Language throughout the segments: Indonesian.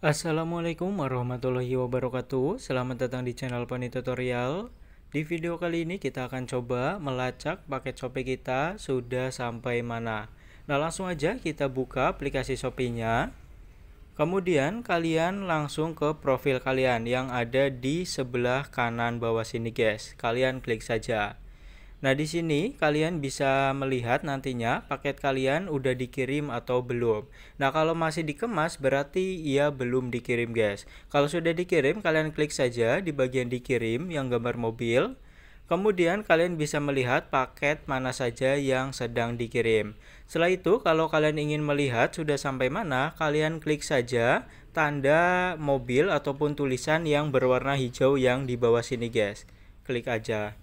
Assalamualaikum warahmatullahi wabarakatuh Selamat datang di channel Pony Tutorial Di video kali ini kita akan coba melacak paket Shopee kita sudah sampai mana Nah langsung aja kita buka aplikasi Shopee-nya Kemudian kalian langsung ke profil kalian yang ada di sebelah kanan bawah sini guys Kalian klik saja Nah, di sini kalian bisa melihat nantinya paket kalian udah dikirim atau belum. Nah, kalau masih dikemas berarti ia belum dikirim, guys. Kalau sudah dikirim, kalian klik saja di bagian dikirim yang gambar mobil. Kemudian kalian bisa melihat paket mana saja yang sedang dikirim. Setelah itu, kalau kalian ingin melihat sudah sampai mana, kalian klik saja tanda mobil ataupun tulisan yang berwarna hijau yang di bawah sini, guys. Klik aja.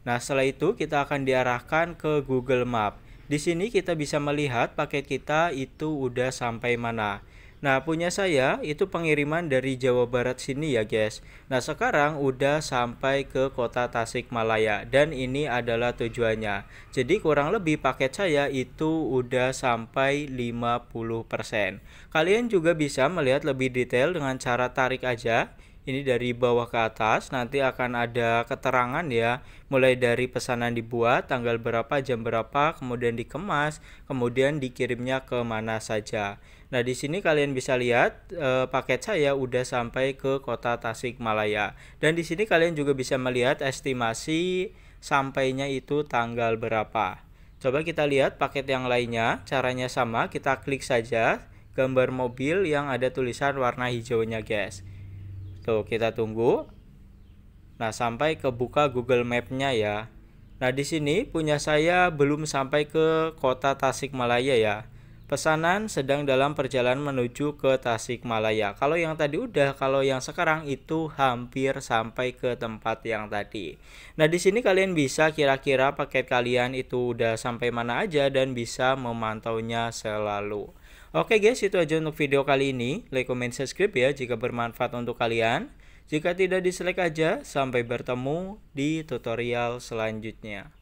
Nah, setelah itu kita akan diarahkan ke Google Map. Di sini kita bisa melihat paket kita itu udah sampai mana. Nah, punya saya itu pengiriman dari Jawa Barat sini ya, guys. Nah, sekarang udah sampai ke kota Tasikmalaya dan ini adalah tujuannya. Jadi, kurang lebih paket saya itu udah sampai 50%. Kalian juga bisa melihat lebih detail dengan cara tarik aja ini dari bawah ke atas nanti akan ada keterangan ya mulai dari pesanan dibuat tanggal berapa jam berapa kemudian dikemas kemudian dikirimnya ke mana saja nah di sini kalian bisa lihat e, paket saya udah sampai ke kota Tasikmalaya dan di sini kalian juga bisa melihat estimasi sampainya itu tanggal berapa coba kita lihat paket yang lainnya caranya sama kita klik saja gambar mobil yang ada tulisan warna hijaunya guys Tuh, kita tunggu. Nah, sampai kebuka Google Map-nya ya. Nah, di sini punya saya belum sampai ke kota Tasikmalaya ya. Pesanan sedang dalam perjalanan menuju ke Tasikmalaya. Kalau yang tadi udah, kalau yang sekarang itu hampir sampai ke tempat yang tadi. Nah, di sini kalian bisa kira-kira paket kalian itu udah sampai mana aja dan bisa memantaunya selalu. Oke guys, itu aja untuk video kali ini. Like, comment, subscribe ya jika bermanfaat untuk kalian. Jika tidak dislike aja, sampai bertemu di tutorial selanjutnya.